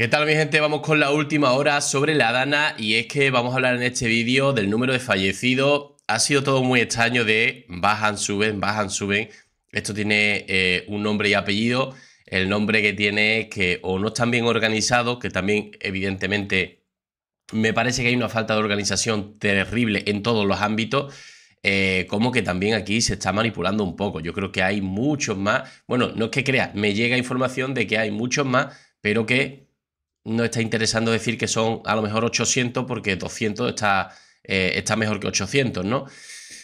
¿Qué tal mi gente? Vamos con la última hora sobre la Dana y es que vamos a hablar en este vídeo del número de fallecidos. Ha sido todo muy extraño de bajan, suben, bajan, suben. Esto tiene eh, un nombre y apellido. El nombre que tiene es que o no están bien organizados, que también evidentemente me parece que hay una falta de organización terrible en todos los ámbitos. Eh, como que también aquí se está manipulando un poco. Yo creo que hay muchos más. Bueno, no es que crea, me llega información de que hay muchos más, pero que no está interesando decir que son a lo mejor 800 porque 200 está, eh, está mejor que 800, ¿no?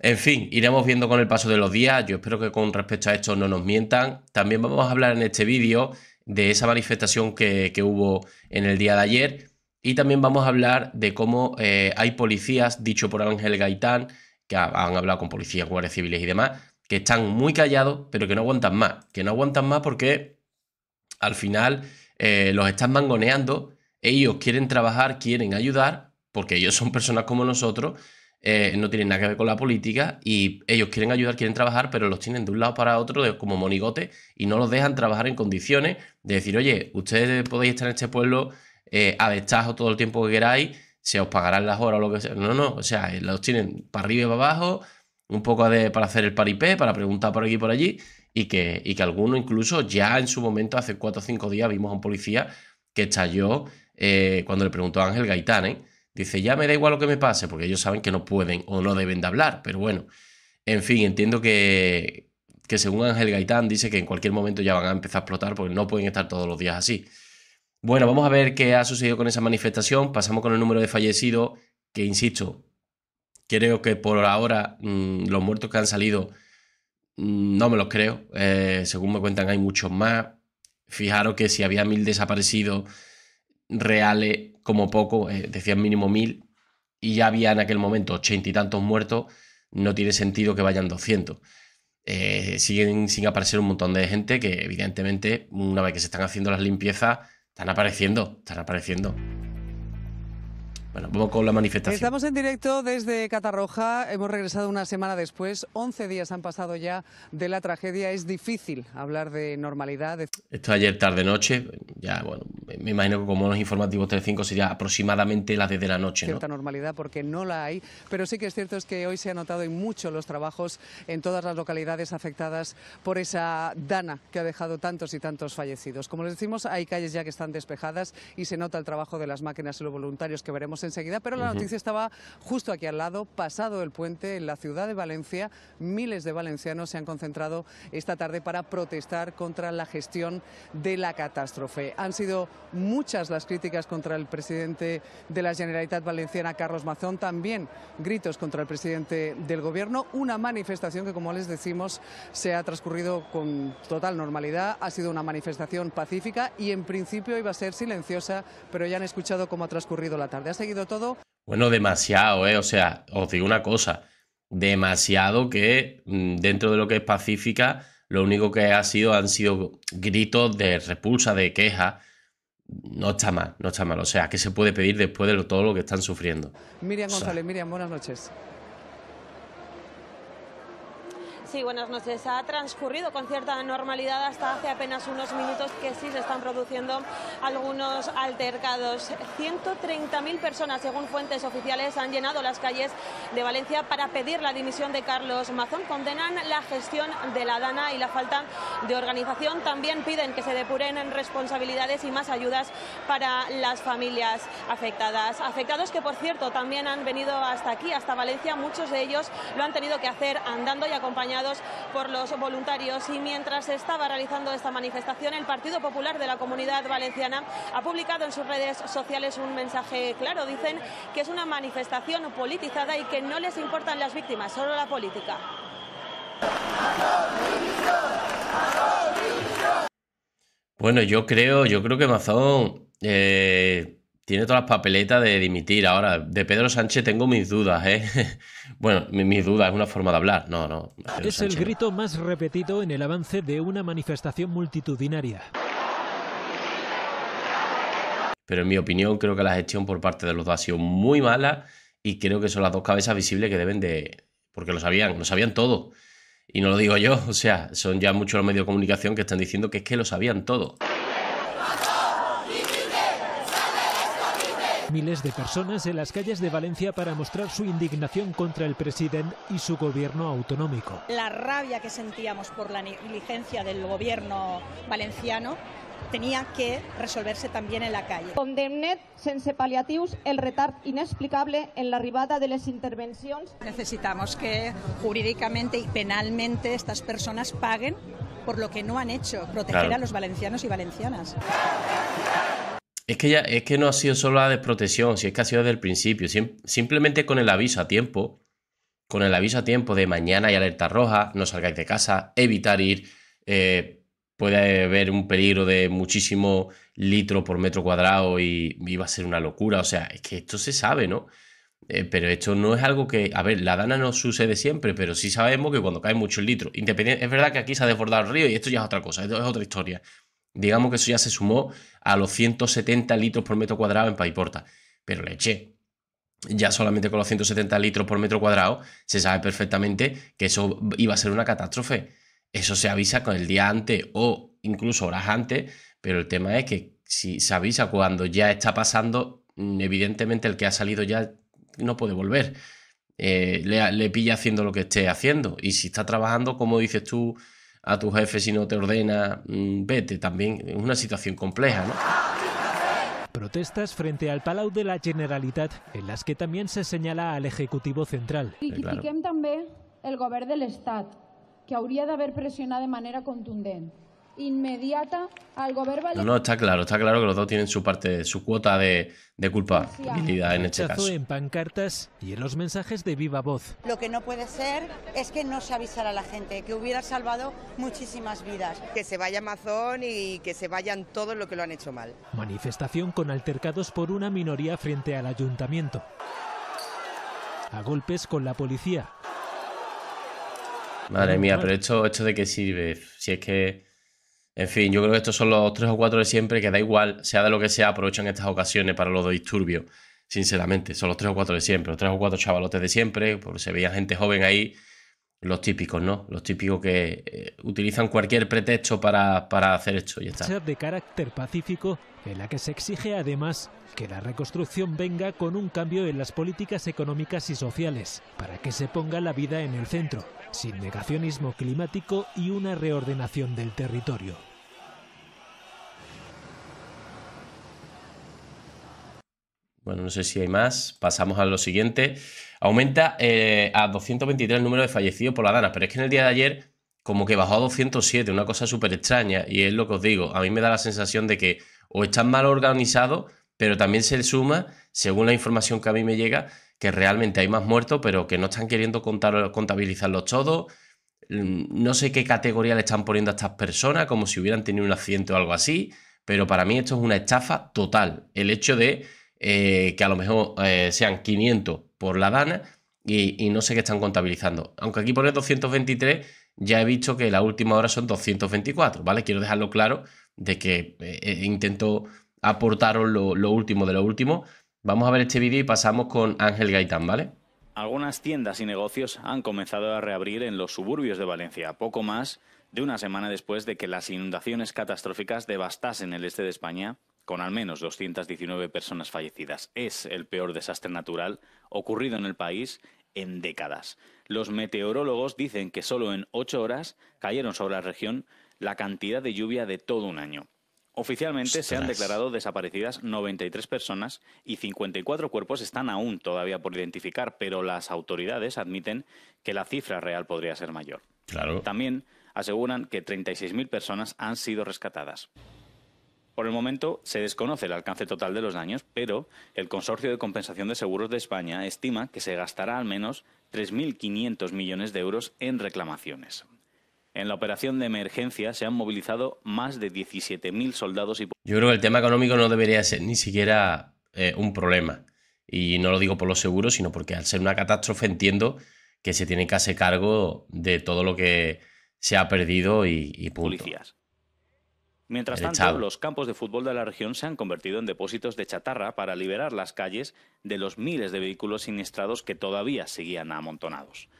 En fin, iremos viendo con el paso de los días. Yo espero que con respecto a esto no nos mientan. También vamos a hablar en este vídeo de esa manifestación que, hubo en el día de ayer. Y también vamos a hablar de cómo eh, hay policías, dicho por Ángel Gaitán, que han hablado con policías, guardias civiles y demás, que están muy callados, pero que no aguantan más. Que no aguantan más porque al final eh, los están mangoneando, ellos quieren trabajar, quieren ayudar, porque ellos son personas como nosotros, eh, no tienen nada que ver con la política y ellos quieren ayudar, quieren trabajar, pero los tienen de un lado para otro de, como monigote y no los dejan trabajar en condiciones de decir, oye, ustedes podéis estar en este pueblo eh, a destajo todo el tiempo que queráis, se os pagarán las horas o lo que sea. No, no, o sea, los tienen para arriba y para abajo, un poco de, para hacer el paripé, para preguntar por aquí y por allí y que, y que alguno incluso ya en su momento, hace cuatro o cinco días, vimos a un policía que estalló eh, cuando le preguntó a Ángel Gaitán, ¿eh? dice, ya me da igual lo que me pase, porque ellos saben que no pueden o no deben de hablar, pero bueno, en fin, entiendo que, que según Ángel Gaitán dice que en cualquier momento ya van a empezar a explotar porque no pueden estar todos los días así. Bueno, vamos a ver qué ha sucedido con esa manifestación. Pasamos con el número de fallecidos, que insisto, creo que por ahora mm, los muertos que han salido Mm, no me los creo. Eh, según me cuentan, hay muchos más. Fijaros que si había mil desaparecidos reales, como poco, eh, decían mínimo mil, y ya había en aquel momento ochenta y tantos muertos, no tiene sentido que vayan 200. Eh, siguen sin aparecer un montón de gente que, evidentemente, una vez que se están haciendo las limpiezas, están apareciendo, están apareciendo. Bueno, vamos con la manifestación. Estamos en directo desde Catarroja. Hemos regresado una semana después. 11 días han pasado ya de la tragedia. Es difícil hablar de normalidad. Esto ayer tarde-noche. Ya, bueno, me imagino que como los informativos 3.5 sería aproximadamente las 10 de la noche. ¿no? Cierta normalidad porque no la hay. Pero sí que es cierto es que hoy se han notado en mucho los trabajos en todas las localidades afectadas por esa dana que ha dejado tantos y tantos fallecidos. Como les decimos, hay calles ya que están despejadas y se nota el trabajo de las máquinas y los voluntarios que veremos enseguida, pero la noticia estaba justo aquí al lado, pasado el puente, en la ciudad de Valencia. Miles de valencianos se han concentrado esta tarde para protestar contra la gestión de la catástrofe. Han sido muchas las críticas contra el presidente de la Generalitat Valenciana, Carlos Mazón, también gritos contra el presidente del Gobierno. Una manifestación que, como les decimos, se ha transcurrido con total normalidad. Ha sido una manifestación pacífica y, en principio, iba a ser silenciosa, pero ya han escuchado cómo ha transcurrido la tarde. Bueno, demasiado, ¿eh? O sea, os digo una cosa, demasiado que mm, dentro de lo que es pacífica, lo único que ha sido han sido gritos de repulsa, de queja. No está mal, no está mal. O sea, que se puede pedir después de todo lo que están sufriendo? Miriam González, Miriam, buenas noches. Sí, buenas noches. Ha transcurrido con cierta normalidad hasta hace apenas unos minutos que sí se están produciendo algunos altercados. 130.000 personas, según fuentes oficiales, han llenado las calles de Valencia para pedir la dimisión de Carlos Mazón. Condenan la gestión de la DANA y la falta de organización. También piden que se depuren en responsabilidades y más ayudas para las familias afectadas. Afectados que, por cierto, también han venido hasta aquí, hasta Valencia. Muchos de ellos lo han tenido que hacer andando y acompañando por los voluntarios. Y mientras estaba realizando esta manifestación, el Partido Popular de la Comunidad Valenciana ha publicado en sus redes sociales un mensaje claro. Dicen que es una manifestación politizada y que no les importan las víctimas, solo la política. Bueno, yo creo, yo creo que Mazón eh, tiene todas las papeletas de dimitir ahora. De Pedro Sánchez tengo mis dudas, ¿eh? bueno, mis dudas, es una forma de hablar. No, no. es el grito más repetido en el avance de una manifestación multitudinaria. Pero en mi opinión creo que la gestión por parte de los dos ha sido muy mala y creo que son las dos cabezas visibles que deben de... Porque lo sabían, lo sabían todo. Y no lo digo yo, o sea, son ya muchos los medios de comunicación que están diciendo que es que lo sabían todo. Miles de personas en las calles de Valencia para mostrar su indignación contra el presidente y su gobierno autonómico. La rabia que sentíamos por la negligencia del gobierno valenciano tenía que resolverse también en la calle. Condemned sense paliatius el retard inexplicable en la arribada de las intervenciones. Necesitamos que jurídicamente y penalmente estas personas paguen por lo que no han hecho, proteger a los valencianos y valencianas. Es que, ya, es que no ha sido solo la desprotección, si es que ha sido desde el principio. simplemente con el aviso a tiempo, con el aviso a tiempo de mañana y alerta roja, no salgáis de casa, evitar ir, eh, puede haber un peligro de muchísimo litro por metro cuadrado y, iba va a ser una locura. O sea, es que esto se sabe, ¿no? Eh, pero esto no es algo que, a ver, la dana no sucede siempre, pero sí sabemos que cuando cae mucho litro, independiente, es verdad que aquí se ha desbordado el río y esto ya es otra cosa, esto es otra historia. Digamos que eso ya se sumó a los 170 litros por metro cuadrado en Paiporta. Pero le eché ya solamente con los 170 litros por metro cuadrado se sabe perfectamente que eso iba a ser una catástrofe. Eso se avisa con el día antes o incluso horas antes, pero el tema es que si se avisa cuando ya está pasando, mm, evidentemente el que ha salido ya no puede volver. Eh, le, le pilla haciendo lo que esté haciendo. Y si está trabajando, como dices tú, a tu jefe si no te ordena, mm, vete también. Es una situación compleja, Protestas frente al Palau de la Generalitat, en las que también se señala al Ejecutivo Central. I critiquem el govern de l'Estat, que de haber presionado de manera contundente inmediata al gobierno valenciano. No, está claro, está claro que los dos tienen su parte, su cuota de, culpa. en este caso. en pancartas y en los mensajes de viva voz. Lo que no puede ser es que no se avisara a la gente, que hubiera salvado muchísimas vidas. Que se vaya Amazon y que se vayan todos los que lo han hecho mal. Manifestación con altercados por una minoría frente al ayuntamiento. A golpes con la policía. Madre mía, pero esto, esto de qué sirve? Eh, si es que en fin, yo creo que estos son los tres o cuatro de siempre que da igual, sea de lo que sea, aprovechan estas ocasiones para los disturbios. Sinceramente, son los tres o cuatro de siempre, los tres o cuatro chavalotes de siempre, porque se veía gente joven ahí, los típicos, ¿no? Los típicos que eh, utilizan cualquier pretexto para, para hacer esto. Ya está. De carácter pacífico, en la que se exige además que la reconstrucción venga con un cambio en las políticas económicas y sociales, para que se ponga la vida en el centro, sin negacionismo climático y una reordenación del territorio. Bueno, no sé si hay más. Pasamos a lo siguiente. Aumenta eh, a 223 el número de fallecidos por la dana, pero es que en el día de ayer como que bajó a 207, una cosa súper extraña. Y es lo que os digo, a mí me da la sensación de que o están mal organizados, pero también se suma, según la información que a mí me llega, que realmente hay más muertos, pero que no están queriendo contar, contabilizarlos todos. Mm, no sé qué categoría le están poniendo a estas personas, como si hubieran tenido un accidente o algo así, pero para mí esto es una estafa total. El hecho de eh, que a lo mejor eh, sean 500 por la Dana y, no sé qué están contabilizando. Aunque aquí pone 223, ya he dicho que la última hora son 224, ¿vale? Quiero dejarlo claro de que eh, intento aportaros lo, lo último de lo último. Vamos a ver este vídeo y pasamos con Ángel Gaitán, ¿vale? Algunas tiendas y negocios han comenzado a reabrir en los suburbios de Valencia, poco más de una semana después de que las inundaciones catastróficas devastasen el este de España con al menos 219 personas fallecidas. Es el peor desastre natural ocurrido en el país en décadas. Los meteorólogos dicen que solo en ocho horas cayeron sobre la región la cantidad de lluvia de todo un año. Oficialmente se han declarado desaparecidas 93 personas y 54 cuerpos están aún todavía por identificar, pero las autoridades admiten que la cifra real podría ser mayor. También aseguran que 36.000 personas han sido rescatadas. Por el momento se desconoce el alcance total de los daños, pero el Consorcio de Compensación de Seguros de España estima que se gastará al menos 3.500 millones de euros en reclamaciones. En la operación de emergencia se han movilizado más de 17.000 soldados y... Yo creo que el tema económico no debería ser ni siquiera eh, un problema. Y no lo digo por los seguros, sino porque al ser una catástrofe entiendo que se tiene que hacer cargo de todo lo que se ha perdido y, y Mientras tanto, los campos de fútbol de la región se han convertido en depósitos de chatarra para liberar las calles de los miles de vehículos siniestrados que todavía seguían amontonados.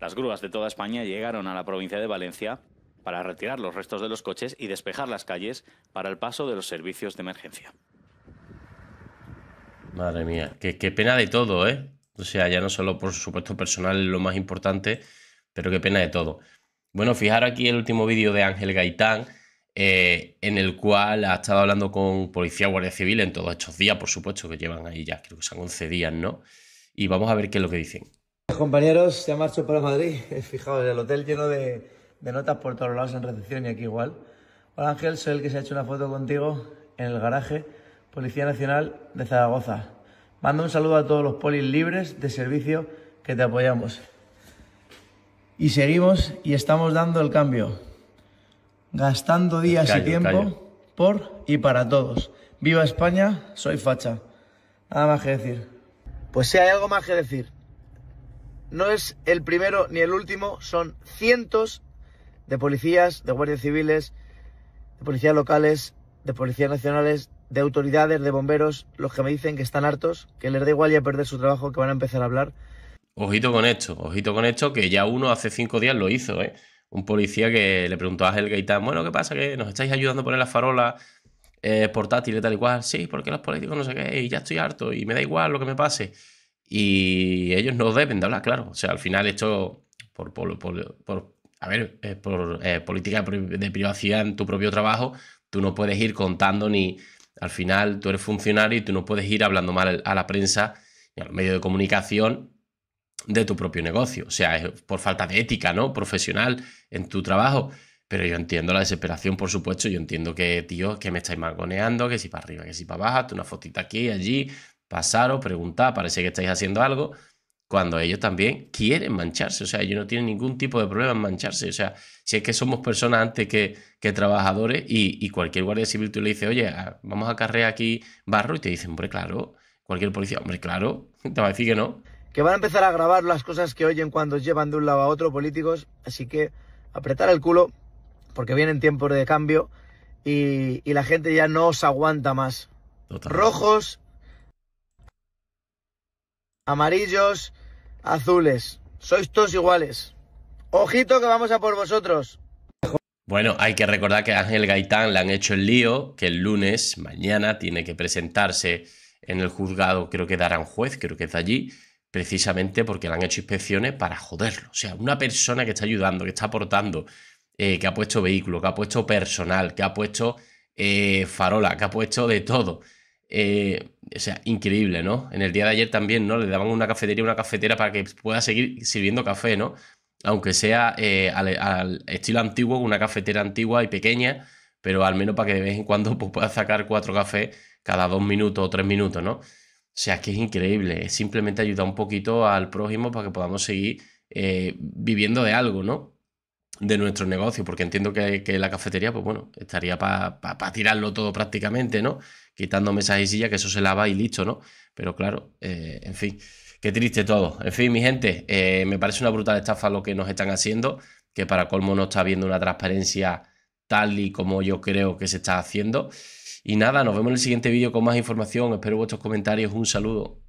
Las grúas de toda España llegaron a la provincia de Valencia para retirar los restos de los coches y despejar las calles para el paso de los servicios de emergencia. Madre mía, qué, pena de todo, ¿eh? O sea, ya no solo por supuesto personal lo más importante, pero qué pena de todo. Bueno, fijar aquí el último vídeo de Ángel Gaitán eh, en el cual ha estado hablando con policía, guardia civil en todos estos días, por supuesto, que llevan ahí ya, creo que son 11 días, ¿no? Y vamos a ver qué es lo que dicen. Compañeros, se ya marchado para Madrid. Eh, fijaos, el hotel lleno de, de notas por todos lados en recepción y aquí igual. Hola Ángel, soy el que se ha hecho una foto contigo en el garaje, Policía Nacional de Zaragoza. Mando un saludo a todos los polis libres de servicio que te apoyamos. Y seguimos y estamos dando el cambio gastando días y tiempo por y para todos. Viva España, soy facha. Nada más que decir. Pues si hay algo más que decir. No es el primero ni el último, son cientos de policías, de guardias civiles, de policías locales, de policías nacionales, de autoridades, de bomberos, los que me dicen que están hartos, que les da igual ya perder su trabajo, que van a empezar a hablar. Ojito con esto, ojito con esto, que ya uno hace cinco días lo hizo, ¿eh? un policía que le preguntó a Ángel Gaitán, bueno, ¿qué pasa? ¿Que nos estáis ayudando a poner las farolas eh, portátiles tal y cual? Sí, porque los políticos no sé qué, y ya estoy harto, y me da igual lo que me pase. Y ellos no deben de hablar, claro. O sea, al final esto, por, por, por, a ver, por eh, política de privacidad en tu propio trabajo, tú no puedes ir contando ni, al final tú eres funcionario y tú no puedes ir hablando mal a la prensa ni a los medios de comunicación de tu propio negocio. O sea, es por falta de ética, ¿no? Profesional en tu trabajo. Pero yo entiendo la desesperación, por supuesto. Yo entiendo que, tío, que me estáis margoneando, que si para arriba, que si para abajo, una fotita aquí, y allí, pasaros, preguntar, parece que estáis haciendo algo. Cuando ellos también quieren mancharse. O sea, ellos no tienen ningún tipo de problema en mancharse. O sea, si es que somos personas antes que, que trabajadores y, cualquier guardia civil tú le dices, oye, ah, vamos a carrear aquí barro y te dicen, hombre, claro. Cualquier policía, hombre, claro, te va a decir que no que van a empezar a grabar las cosas que oyen cuando llevan de un lado a otro políticos, así que apretar el culo, porque vienen tiempos de cambio y, la gente ya no os aguanta más. Rojos, amarillos, azules, sois todos iguales. Ojito que vamos a por vosotros. Bueno, hay que recordar que a Ángel Gaitán le han hecho el lío, que el lunes, mañana, tiene que presentarse en el juzgado, creo que darán juez, creo que es allí, precisamente porque le han hecho inspecciones para joderlo. O sea, una persona que está ayudando, que está aportando, eh, que ha puesto vehículo, que ha puesto personal, que ha puesto eh, farola, que ha puesto de todo. Eh, o sea, increíble, ¿no? En el día de ayer también, ¿no? Le daban una cafetería, una cafetera para que pueda seguir sirviendo café, ¿no? Aunque sea al, estilo antiguo, una cafetera antigua y pequeña, pero al menos para que de vez en cuando pues, pueda sacar cuatro cafés cada dos minutos o tres minutos, ¿no? O sea, es que es increíble. Es simplemente ayudar un poquito al prójimo para que podamos seguir eh, viviendo de algo, ¿no? De nuestro negocio, porque entiendo que, la cafetería, pues bueno, estaría para tirarlo todo prácticamente, ¿no? Quitando mesas y sillas, que eso se lava y listo, ¿no? Pero claro, eh, en fin, qué triste todo. En fin, mi gente, eh, me parece una brutal estafa lo que nos están haciendo, que para colmo no está habiendo una transparencia tal y como yo creo que se está haciendo. Y nada, nos vemos en el siguiente vídeo con más información. Espero vuestros comentarios. Un saludo.